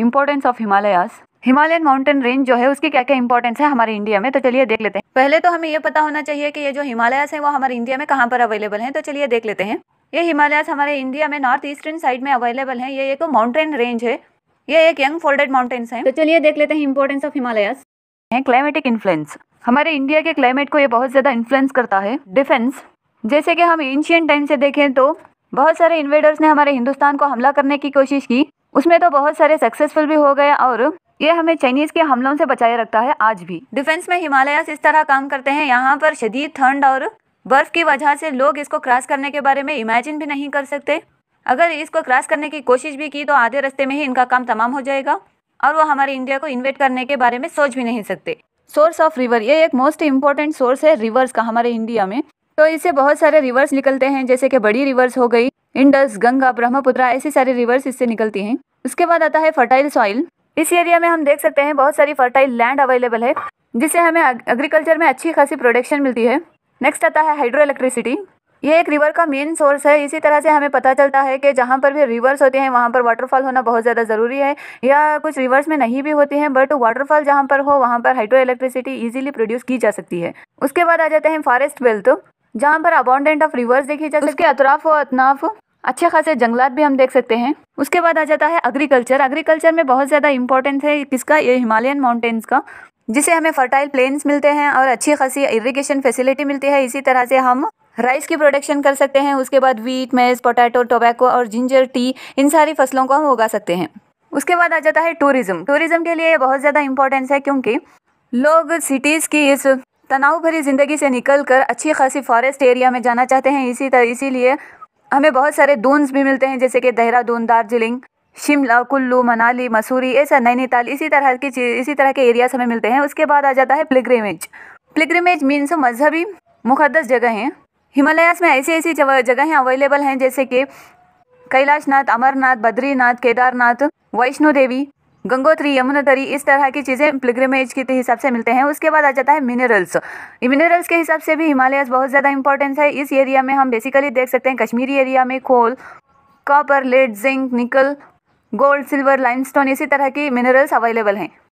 importance of Himalayas Himalayan mountain range जो है उसकी क्या क्या इंपॉर्टेंस है हमारे इंडिया में तो चलिए देख लेते हैं पहले तो हमें ये पता होना चाहिए कि ये जो हिमालयास है वो हमारे इंडिया में कहाँ पर अवेलेबल है तो चलिए देख लेते हैं ये हिमालयस हमारे इंडिया में नॉर्थ ईस्टर्न साइड में अवेलेबल है ये एक माउंटेन रेंज है ये एक यंग फोल्डेड माउंटेन्स है तो चलिए देख लेते हैं इंपॉर्टेंस ऑफ है क्लाइमेटिक इन्फ्लुएंस हमारे इंडिया के क्लाइमेट को ये बहुत ज़्यादा इन्फ्लुएंस करता है डिफेंस जैसे कि हम एंशियंट टाइम से देखें तो बहुत सारे इन्वेडर्स ने हमारे हिंदुस्तान को हमला करने की कोशिश की उसमें तो बहुत सारे सक्सेसफुल भी हो गए और ये हमें चाइनीज के हमलों से बचाए रखता है आज भी डिफेंस में हिमालय इस तरह काम करते हैं यहाँ पर शदीद ठंड और बर्फ की वजह से लोग इसको क्रॉस करने के बारे में इमेजिन भी नहीं कर सकते अगर इसको क्रॉस करने की कोशिश भी की तो आधे रास्ते में ही इनका काम तमाम हो जाएगा और वो हमारे इंडिया को इन्वेट करने के बारे में सोच भी नहीं सकते सोर्स ऑफ रिवर ये एक मोस्ट इम्पॉर्टेंट सोर्स है रिवर्स का हमारे इंडिया में तो इससे बहुत सारे रिवर्स निकलते हैं जैसे कि बड़ी रिवर्स हो गई इंडस गंगा ब्रह्मपुत्रा ऐसे सारे रिवर्स इससे निकलती हैं उसके बाद आता है फर्टाइल सॉइल इस एरिया में हम देख सकते हैं बहुत सारी फर्टाइल लैंड अवेलेबल है जिससे हमें एग्रीकल्चर में अच्छी खासी प्रोडक्शन मिलती है नेक्स्ट आता है हाइड्रो इलेक्ट्रिसिटी ये एक रिवर का मेन सोर्स है इसी तरह से हमें पता चलता है कि जहाँ पर भी रिवर्स होते हैं वहाँ पर वाटरफॉल होना बहुत ज़्यादा ज़रूरी है या कुछ रिवर्स में नहीं भी होते हैं बट वाटरफॉल जहाँ पर हो वहाँ पर हाइड्रो इलेक्ट्रिसिटी ईजिली प्रोड्यूस की जा सकती है उसके बाद आ जाते हैं फॉरेस्ट वेल्थ जहाँ पर अबाउंडेंट ऑफ रिवर्स देखी जा सकती है अतराफ व अतनाफ अच्छे खासे जंगलात भी हम देख सकते हैं उसके बाद आ जाता है एग्रीकल्चर एग्रीकल्चर में बहुत ज़्यादा इंपॉर्टेंस है किसका ये हिमालयन माउंटेन्स का जिसे हमें फर्टाइल प्लेन्स मिलते हैं और अच्छी खासी इरिगेशन फैसिलिटी मिलती है इसी तरह से हम राइस की प्रोडक्शन कर सकते हैं उसके बाद वीट मेज पोटैटो टोबैको और जिंजर टी इन सारी फसलों को हम उगा सकते हैं उसके बाद आ जाता है टूरिज्म टूरिज्म के लिए बहुत ज़्यादा इंपॉर्टेंस है क्योंकि लोग सिटीज़ की इस तनाव भरी ज़िंदगी से निकल कर अच्छी खासी फॉरेस्ट एरिया में जाना चाहते हैं इसी तरह इसीलिए हमें बहुत सारे दून्स भी मिलते हैं जैसे कि देहरादून दार्जिलिंग शिमला कुल्लू मनाली मसूरी ऐसा नैनीताल इसी तरह की इसी तरह के एरियाज हमें मिलते हैं उसके बाद आ जाता है प्लिग्रेमेज प्लिग्रेमेज मीन्स मजहबी मुकदस जगह हैं हिमालयास में ऐसी ऐसी जगहें अवेलेबल हैं जैसे कि कैलाशनाथ अमरनाथ बद्रीनाथ केदारनाथ वैष्णो देवी गंगोत्री यमुनोत्री इस तरह की चीज़ें प्लिग्रेमेज के हिसाब से मिलते हैं उसके बाद आ जाता है मिनरल्स मिनरल्स के हिसाब से भी हिमालयस बहुत ज़्यादा इंपॉर्टेंस है इस एरिया में हम बेसिकली देख सकते हैं कश्मीरी एरिया में coal copper lead zinc nickel gold silver limestone इसी तरह की मिनरल्स अवेलेबल हैं